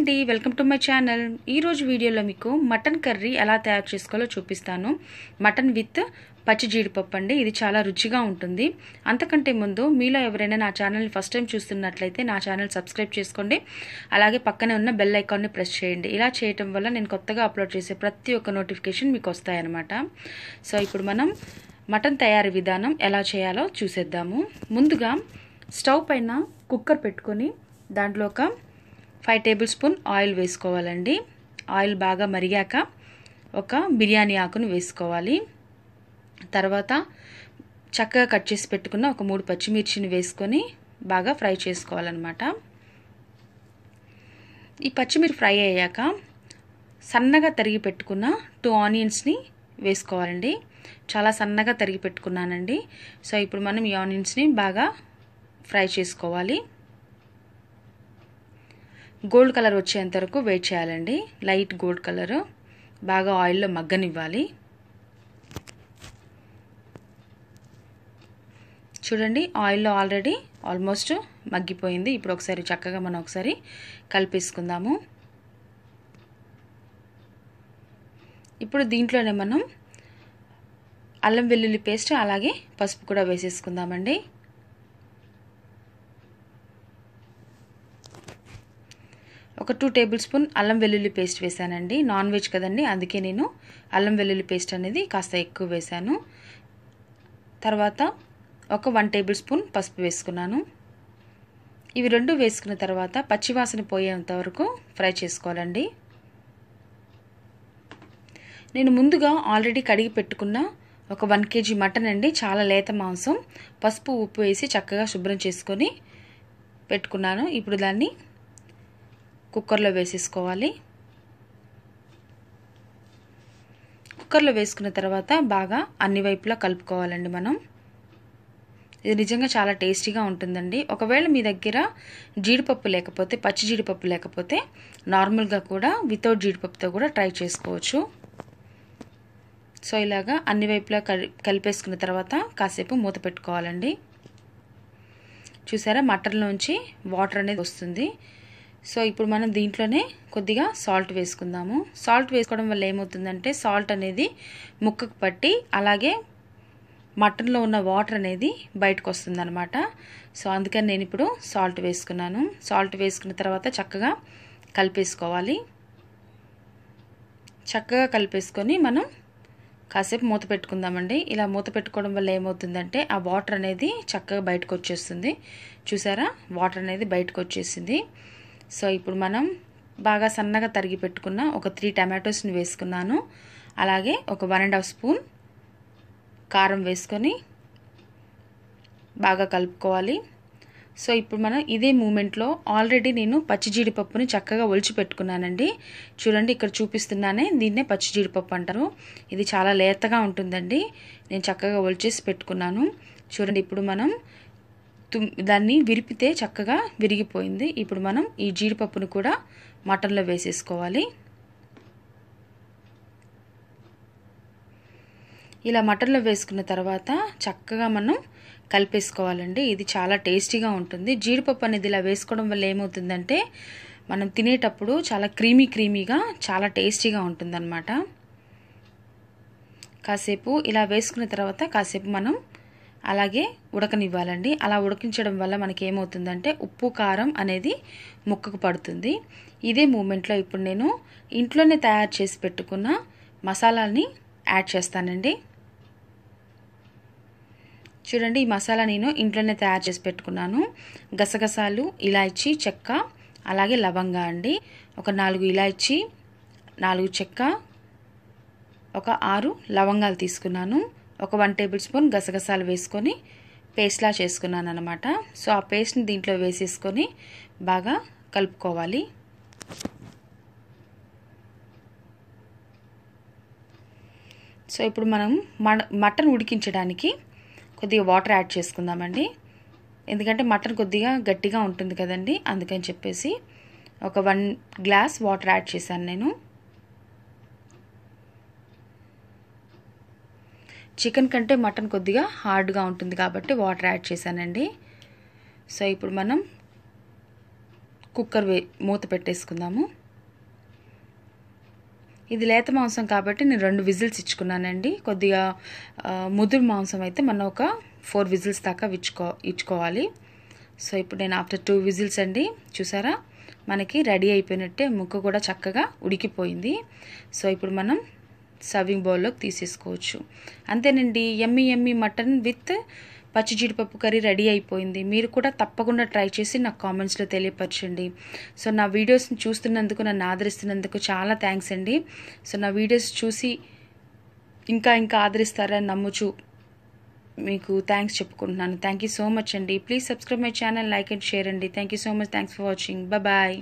అండి welcome to my channel ఈరోజు వీడియోలో మీకు మటన్ కర్రీ ఎలా తయారు చేసుకోవాలో చూపిస్తాను మటన్ విత్ పచ్చి జీడిపప్పు అండి ఇది చాలా రుచిగా ఉంటుంది అంతకంటే ముందు మీలో ఎవరైనా నా ఛానల్ని ఫస్ట్ టైం చూస్తున్నట్లయితే నా ఛానల్ సబ్స్క్రైబ్ చేసుకోండి అలాగే పక్కనే ఉన్న బెల్ ఐకాన్ని ప్రెస్ చేయండి ఇలా చేయటం వల్ల నేను కొత్తగా అప్లోడ్ చేసే ప్రతి ఒక్క నోటిఫికేషన్ మీకు వస్తాయన్నమాట సో ఇప్పుడు మనం మటన్ తయారీ విధానం ఎలా చేయాలో చూసేద్దాము ముందుగా స్టవ్ పైన కుక్కర్ పెట్టుకొని దాంట్లో ఒక ఫైవ్ టేబుల్ స్పూన్ ఆయిల్ వేసుకోవాలండి ఆయిల్ బాగా మరిగాక ఒక బిర్యానీ ఆకును వేసుకోవాలి తర్వాత చక్కగా కట్ చేసి పెట్టుకున్న ఒక మూడు పచ్చిమిర్చిని వేసుకొని బాగా ఫ్రై చేసుకోవాలన్నమాట ఈ పచ్చిమిర్చి ఫ్రై అయ్యాక సన్నగా తరిగి పెట్టుకున్న టూ ఆనియన్స్ని వేసుకోవాలండి చాలా సన్నగా తరిగి పెట్టుకున్నానండి సో ఇప్పుడు మనం ఈ ఆనియన్స్ని బాగా ఫ్రై చేసుకోవాలి గోల్డ్ కలర్ వచ్చేంత వరకు వెయిట్ చేయాలండి లైట్ గోల్డ్ కలరు బాగా ఆయిల్లో మగ్గనివ్వాలి చూడండి ఆయిల్లో ఆల్రెడీ ఆల్మోస్ట్ మగ్గిపోయింది ఇప్పుడు ఒకసారి చక్కగా మనం ఒకసారి కలిపేసుకుందాము ఇప్పుడు దీంట్లోనే మనం అల్లం వెల్లుల్లి పేస్ట్ అలాగే పసుపు కూడా వేసేసుకుందామండి ఒక టూ టేబుల్ స్పూన్ అల్లం వెల్లుల్లి పేస్ట్ వేశానండి నాన్ వెజ్ కదండి అందుకే నేను అల్లం వెల్లుల్లి పేస్ట్ అనేది కాస్త ఎక్కువ వేశాను తర్వాత ఒక వన్ టేబుల్ స్పూన్ పసుపు వేసుకున్నాను ఇవి రెండు వేసుకున్న తర్వాత పచ్చివాసన పోయేంత వరకు ఫ్రై చేసుకోవాలండి నేను ముందుగా ఆల్రెడీ కడిగి పెట్టుకున్న ఒక వన్ కేజీ మటన్ అండి చాలా లేత మాంసం పసుపు ఉప్పు వేసి చక్కగా శుభ్రం చేసుకొని పెట్టుకున్నాను ఇప్పుడు దాన్ని కుక్కర్లో వేసేసుకోవాలి కుక్కర్లో వేసుకున్న తర్వాత బాగా అన్ని వైపులా కలుపుకోవాలండి మనం ఇది నిజంగా చాలా టేస్టీగా ఉంటుందండి ఒకవేళ మీ దగ్గర జీడిపప్పు లేకపోతే పచ్చి జీడిపప్పు లేకపోతే నార్మల్గా కూడా వితౌట్ జీడిపప్పుతో కూడా ట్రై చేసుకోవచ్చు సో ఇలాగా అన్ని వైపులా కలిపేసుకున్న తర్వాత కాసేపు మూత పెట్టుకోవాలండి చూసారా మటన్లోంచి వాటర్ అనేది వస్తుంది సో ఇప్పుడు మనం దీంట్లోనే కొద్దిగా సాల్ట్ వేసుకుందాము సాల్ట్ వేసుకోవడం వల్ల ఏమవుతుందంటే సాల్ట్ అనేది ముక్కకు పట్టి అలాగే మటన్లో ఉన్న వాటర్ అనేది బయటకు వస్తుంది అనమాట సో అందుకని నేను ఇప్పుడు సాల్ట్ వేసుకున్నాను సాల్ట్ వేసుకున్న తర్వాత చక్కగా కలిపేసుకోవాలి చక్కగా కలిపేసుకొని మనం కాసేపు మూత పెట్టుకుందామండి ఇలా మూత పెట్టుకోవడం వల్ల ఏమవుతుందంటే ఆ వాటర్ అనేది చక్కగా బయటకు వచ్చేస్తుంది చూసారా వాటర్ అనేది బయటకు వచ్చేసింది సో ఇప్పుడు మనం బాగా సన్నగా తరిగి పెట్టుకున్న ఒక త్రీ టమాటోస్ని వేసుకున్నాను అలాగే ఒక వన్ అండ్ హాఫ్ స్పూన్ కారం వేసుకొని బాగా కలుపుకోవాలి సో ఇప్పుడు మనం ఇదే మూమెంట్లో ఆల్రెడీ నేను పచ్చి జీడిపప్పుని చక్కగా ఒలిచి పెట్టుకున్నానండి చూడండి ఇక్కడ చూపిస్తున్నానే దీన్నే పచ్చి జీడిపప్పు అంటారు ఇది చాలా లేతగా ఉంటుందండి నేను చక్కగా ఒలిచేసి పెట్టుకున్నాను చూడండి ఇప్పుడు మనం దాన్ని విరిపితే చక్కగా విరిగిపోయింది ఇప్పుడు మనం ఈ జీడిపప్పును కూడా మటన్లో వేసేసుకోవాలి ఇలా మటన్లో వేసుకున్న తర్వాత చక్కగా మనం కలిపేసుకోవాలండి ఇది చాలా టేస్టీగా ఉంటుంది జీడిపప్పు అనేది ఇలా వేసుకోవడం వల్ల ఏమవుతుందంటే మనం తినేటప్పుడు చాలా క్రీమీ క్రీమీగా చాలా టేస్టీగా ఉంటుందన్నమాట కాసేపు ఇలా వేసుకున్న తర్వాత కాసేపు మనం అలాగే ఉడకనివ్వాలండి అలా ఉడికించడం వల్ల మనకి ఏమవుతుందంటే ఉప్పు కారం అనేది ముక్కకు పడుతుంది ఇదే మూమెంట్లో ఇప్పుడు నేను ఇంట్లోనే తయారు చేసి పెట్టుకున్న మసాలాని యాడ్ చేస్తానండి చూడండి ఈ మసాలా నేను ఇంట్లోనే తయారు చేసి పెట్టుకున్నాను గసగసాలు ఇలాయచి చెక్క అలాగే లవంగా అండి ఒక నాలుగు ఇలాయచి నాలుగు చెక్క ఒక ఆరు లవంగాలు తీసుకున్నాను ఒక వన్ టేబుల్ స్పూన్ గసగసాలు వేసుకొని పేస్ట్లా చేసుకున్నాను అనమాట సో ఆ పేస్ట్ని దీంట్లో వేసేసుకొని బాగా కలుపుకోవాలి సో ఇప్పుడు మనం మటన్ ఉడికించడానికి కొద్దిగా వాటర్ యాడ్ చేసుకుందామండి ఎందుకంటే మటన్ కొద్దిగా గట్టిగా ఉంటుంది కదండి అందుకని చెప్పేసి ఒక వన్ గ్లాస్ వాటర్ యాడ్ చేశాను నేను చికెన్ కంటే మటన్ కొద్దిగా హార్డ్గా ఉంటుంది కాబట్టి వాటర్ యాడ్ చేశానండి సో ఇప్పుడు మనం కుక్కర్ మూత పెట్టేసుకుందాము ఇది లేత మాంసం కాబట్టి నేను రెండు విజిల్స్ ఇచ్చుకున్నానండి కొద్దిగా ముదురు మాంసం అయితే మనం ఒక ఫోర్ విజిల్స్ దాకా ఇచ్చుకో ఇచ్చుకోవాలి సో ఇప్పుడు నేను ఆఫ్టర్ టూ విజిల్స్ అండి చూసారా మనకి రెడీ అయిపోయినట్టే ముక్క కూడా చక్కగా ఉడికిపోయింది సో ఇప్పుడు మనం సర్వింగ్ బౌల్లోకి తీసేసుకోవచ్చు అంతేనండి ఎమ్మి ఎమ్మి మటన్ విత్ పచ్చి జీడిపప్పు కర్రీ రెడీ అయిపోయింది మీరు కూడా తప్పకుండా ట్రై చేసి నాకు కామెంట్స్లో తెలియపరచండి సో నా వీడియోస్ని చూస్తున్నందుకు నన్ను ఆదరిస్తున్నందుకు చాలా థ్యాంక్స్ అండి సో నా వీడియోస్ చూసి ఇంకా ఇంకా ఆదరిస్తారని నమ్ముచు మీకు థ్యాంక్స్ చెప్పుకుంటున్నాను థ్యాంక్ యూ సో మచ్ అండి please subscribe my channel like and share అండి thank you so much thanks for watching bye